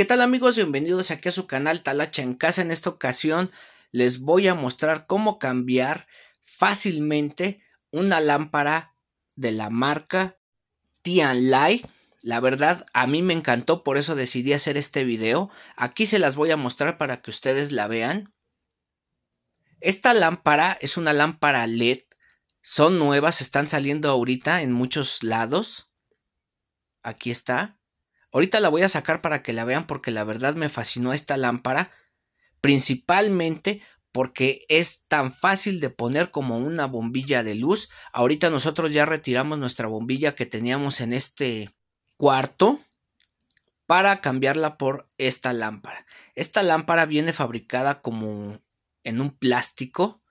¿Qué tal amigos? Bienvenidos aquí a su canal Talacha en Casa. En esta ocasión les voy a mostrar cómo cambiar fácilmente una lámpara de la marca Tianlai. La verdad a mí me encantó, por eso decidí hacer este video. Aquí se las voy a mostrar para que ustedes la vean. Esta lámpara es una lámpara LED. Son nuevas, están saliendo ahorita en muchos lados. Aquí está. Ahorita la voy a sacar para que la vean porque la verdad me fascinó esta lámpara. Principalmente porque es tan fácil de poner como una bombilla de luz. Ahorita nosotros ya retiramos nuestra bombilla que teníamos en este cuarto para cambiarla por esta lámpara. Esta lámpara viene fabricada como en un plástico,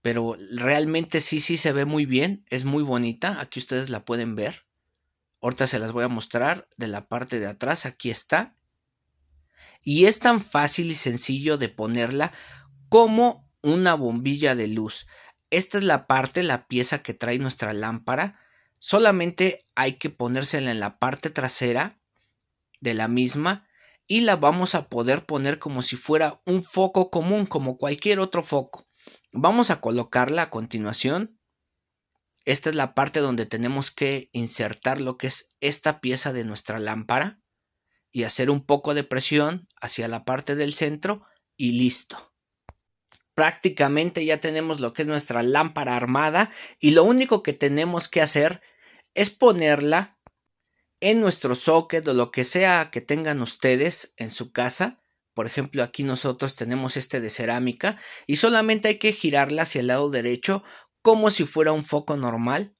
pero realmente sí, sí se ve muy bien, es muy bonita, aquí ustedes la pueden ver. Ahorita se las voy a mostrar de la parte de atrás. Aquí está. Y es tan fácil y sencillo de ponerla como una bombilla de luz. Esta es la parte, la pieza que trae nuestra lámpara. Solamente hay que ponérsela en la parte trasera de la misma y la vamos a poder poner como si fuera un foco común, como cualquier otro foco. Vamos a colocarla a continuación esta es la parte donde tenemos que insertar lo que es esta pieza de nuestra lámpara y hacer un poco de presión hacia la parte del centro y listo. Prácticamente ya tenemos lo que es nuestra lámpara armada y lo único que tenemos que hacer es ponerla en nuestro socket o lo que sea que tengan ustedes en su casa. Por ejemplo, aquí nosotros tenemos este de cerámica y solamente hay que girarla hacia el lado derecho como si fuera un foco normal.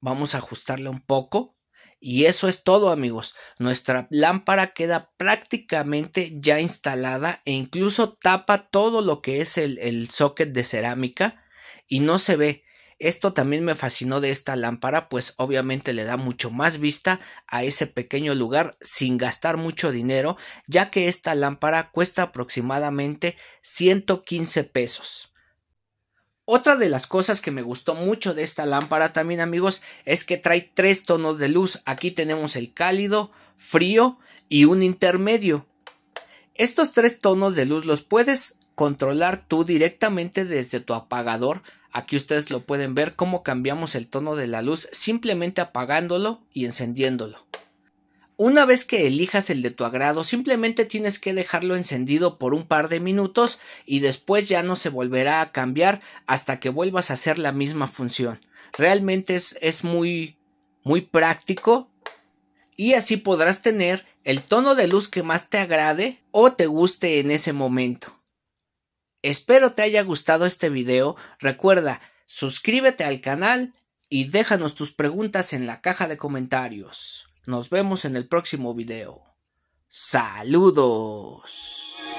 Vamos a ajustarle un poco. Y eso es todo amigos. Nuestra lámpara queda prácticamente ya instalada e incluso tapa todo lo que es el, el socket de cerámica y no se ve. Esto también me fascinó de esta lámpara, pues obviamente le da mucho más vista a ese pequeño lugar sin gastar mucho dinero, ya que esta lámpara cuesta aproximadamente 115 pesos. Otra de las cosas que me gustó mucho de esta lámpara también amigos es que trae tres tonos de luz. Aquí tenemos el cálido, frío y un intermedio. Estos tres tonos de luz los puedes controlar tú directamente desde tu apagador. Aquí ustedes lo pueden ver cómo cambiamos el tono de la luz simplemente apagándolo y encendiéndolo. Una vez que elijas el de tu agrado, simplemente tienes que dejarlo encendido por un par de minutos y después ya no se volverá a cambiar hasta que vuelvas a hacer la misma función. Realmente es, muy, muy práctico y así podrás tener el tono de luz que más te agrade o te guste en ese momento. Espero te haya gustado este video. Recuerda, suscríbete al canal y déjanos tus preguntas en la caja de comentarios. Nos vemos en el próximo video. Saludos.